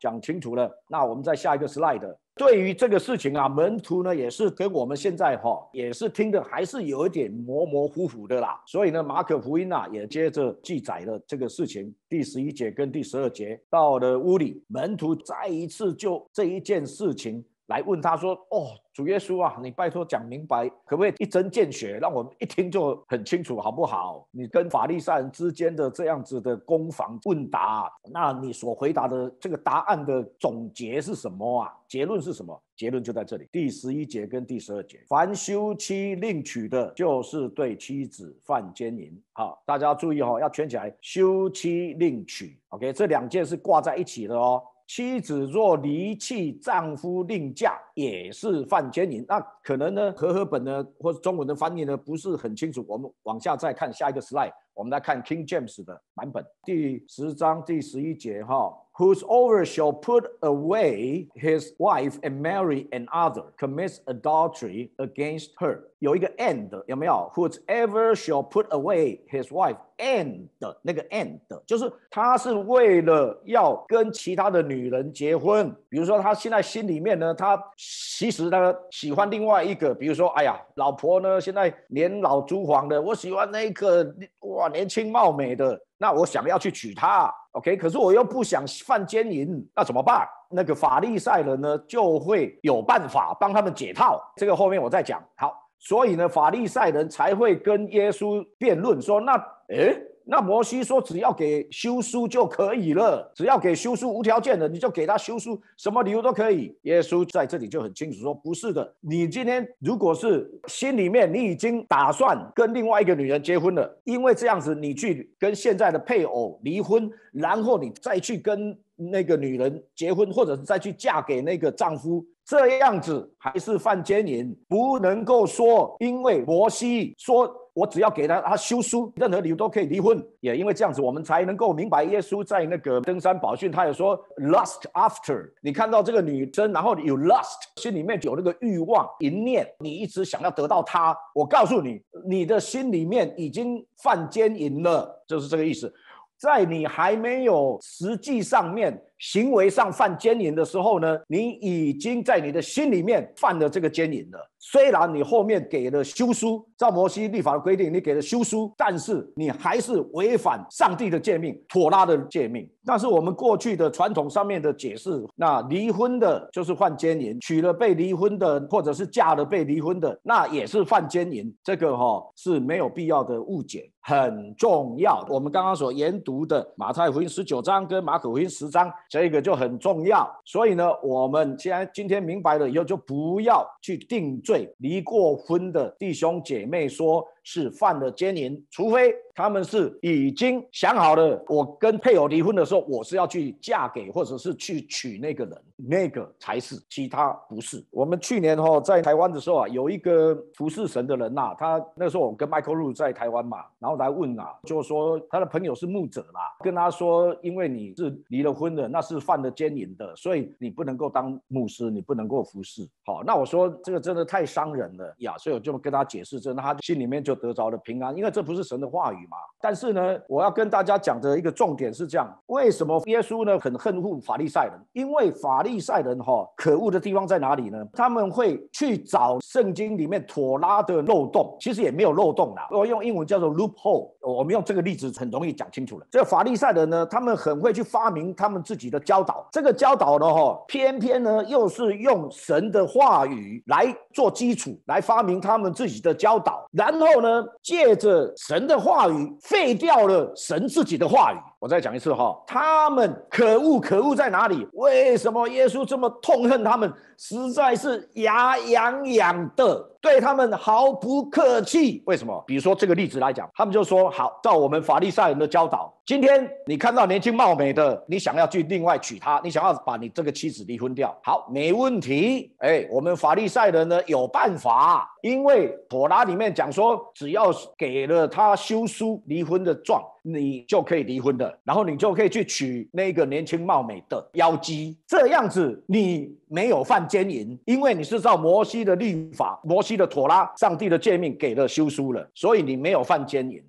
讲清楚了，那我们再下一个 slide。对于这个事情啊，门徒呢也是跟我们现在哈，也是听的还是有一点模模糊糊的啦。所以呢，马可福音啊也接着记载了这个事情，第十一节跟第十二节到了屋里，门徒再一次就这一件事情。来问他说：“哦，主耶稣啊，你拜托讲明白，可不可以一针见血，让我们一听就很清楚，好不好？你跟法利赛人之间的这样子的攻防问答，那你所回答的这个答案的总结是什么啊？结论是什么？结论就在这里，第十一节跟第十二节，凡休妻另娶的，就是对妻子犯奸淫。好，大家注意哦，要圈起来，休妻另娶。OK，这两件是挂在一起的哦。”妻子若离弃丈夫另嫁，也是犯奸淫。那可能呢？和合本呢，或者中文的翻译呢，不是很清楚。我们往下再看下一个 slide，我们来看 King James 的版本，第十章第十一节哈。w h o s e o v e r shall put away his wife and marry another commits adultery against her。有一个 end，有没有 w h o s e v e r shall put away his wife，end 那个 end 就是他是为了要跟其他的女人结婚。比如说，他现在心里面呢，他其实呢喜欢另外一个。比如说，哎呀，老婆呢现在年老珠黄的，我喜欢那个哇年轻貌美的。那我想要去娶她，OK，可是我又不想犯奸淫，那怎么办？那个法利赛人呢，就会有办法帮他们解套，这个后面我再讲。好，所以呢，法利赛人才会跟耶稣辩论说，那诶。那摩西说：“只要给休书就可以了，只要给休书，无条件的，你就给他休书，什么理由都可以。”耶稣在这里就很清楚说：“不是的，你今天如果是心里面你已经打算跟另外一个女人结婚了，因为这样子你去跟现在的配偶离婚，然后你再去跟那个女人结婚，或者是再去嫁给那个丈夫，这样子还是犯奸淫，不能够说，因为摩西说。”我只要给他，他休书，任何理由都可以离婚。也因为这样子，我们才能够明白耶稣在那个登山宝训，他有说 lust after。你看到这个女生，然后有 lust，心里面有那个欲望、淫念，你一直想要得到她。我告诉你，你的心里面已经犯奸淫了，就是这个意思。在你还没有实际上面。行为上犯奸淫的时候呢，你已经在你的心里面犯了这个奸淫了。虽然你后面给了休书，照摩西立法的规定，你给了休书，但是你还是违反上帝的诫命，妥拉的诫命。但是我们过去的传统上面的解释，那离婚的就是犯奸淫，娶了被离婚的，或者是嫁了被离婚的，那也是犯奸淫。这个哈是没有必要的误解，很重要。我们刚刚所研读的马太福音十九章跟马可福音十章。这个就很重要，所以呢，我们既然今天明白了以后，就不要去定罪离过婚的弟兄姐妹，说。是犯了奸淫，除非他们是已经想好了，我跟配偶离婚的时候，我是要去嫁给或者是去娶那个人，那个才是其他不是。我们去年哈在台湾的时候啊，有一个服侍神的人呐，他那时候我跟 Michael Lu 在台湾嘛，然后来问啊，就说他的朋友是牧者啦，跟他说，因为你是离了婚的，那是犯了奸淫的，所以你不能够当牧师，你不能够服侍。好，那我说这个真的太伤人了呀，所以我就跟他解释，真的，他心里面就。就得着了平安，因为这不是神的话语嘛。但是呢，我要跟大家讲的一个重点是这样：为什么耶稣呢很恨负法利赛人？因为法利赛人哈可恶的地方在哪里呢？他们会去找圣经里面妥拉的漏洞，其实也没有漏洞啦。我用英文叫做 loop hole。我们用这个例子很容易讲清楚了。这个法利赛人呢，他们很会去发明他们自己的教导。这个教导呢，哈偏偏呢又是用神的话语来做基础，来发明他们自己的教导，然后。呢？借着神的话语废掉了神自己的话语。我再讲一次哈，他们可恶可恶在哪里？为什么耶稣这么痛恨他们？实在是牙痒痒的。对他们毫不客气，为什么？比如说这个例子来讲，他们就说：好，照我们法利赛人的教导，今天你看到年轻貌美的，你想要去另外娶她，你想要把你这个妻子离婚掉，好，没问题。哎，我们法利赛人呢有办法，因为妥拉里面讲说，只要给了他休书离婚的状。你就可以离婚了，然后你就可以去娶那个年轻貌美的妖姬。这样子你没有犯奸淫，因为你是照摩西的律法、摩西的妥拉、上帝的诫命给了休书了，所以你没有犯奸淫。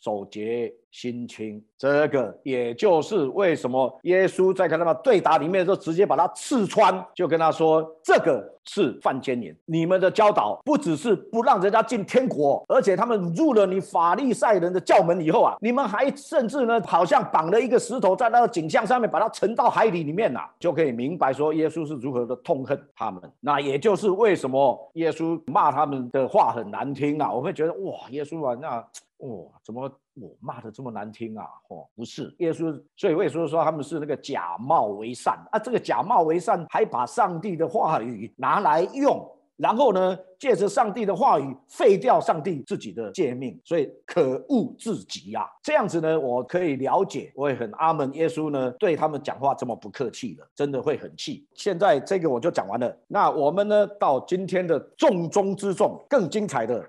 首节。心情，这个也就是为什么耶稣在跟他们对答里面的时候，直接把他刺穿，就跟他说：“这个是犯奸淫。”你们的教导不只是不让人家进天国，而且他们入了你法利赛人的教门以后啊，你们还甚至呢，好像绑了一个石头在那个景象上面，把它沉到海底里面呐，就可以明白说耶稣是如何的痛恨他们。那也就是为什么耶稣骂他们的话很难听啊！我会觉得哇，耶稣啊，那哇怎么？我骂的这么难听啊！哦，不是，耶稣，所以会说说他们是那个假冒为善啊，这个假冒为善还把上帝的话语拿来用，然后呢，借着上帝的话语废掉上帝自己的诫命，所以可恶至极啊！这样子呢，我可以了解，我也很阿门。耶稣呢，对他们讲话这么不客气了，真的会很气。现在这个我就讲完了，那我们呢，到今天的重中之重，更精彩的。